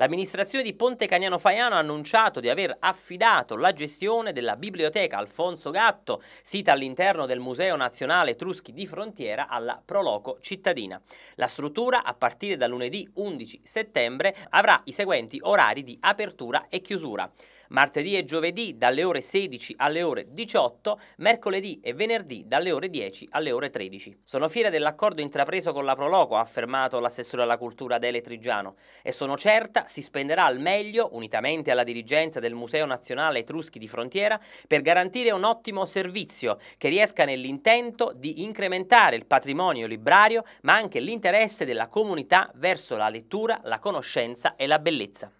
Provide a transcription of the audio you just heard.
L'amministrazione di Ponte Cagnano Faiano ha annunciato di aver affidato la gestione della biblioteca Alfonso Gatto, sita all'interno del Museo Nazionale Etruschi di Frontiera, alla Proloco Cittadina. La struttura, a partire da lunedì 11 settembre, avrà i seguenti orari di apertura e chiusura martedì e giovedì dalle ore 16 alle ore 18, mercoledì e venerdì dalle ore 10 alle ore 13. Sono fiera dell'accordo intrapreso con la Proloco, ha affermato l'assessore alla cultura Adele Trigiano, e sono certa si spenderà al meglio, unitamente alla dirigenza del Museo Nazionale Etruschi di Frontiera, per garantire un ottimo servizio che riesca nell'intento di incrementare il patrimonio librario, ma anche l'interesse della comunità verso la lettura, la conoscenza e la bellezza.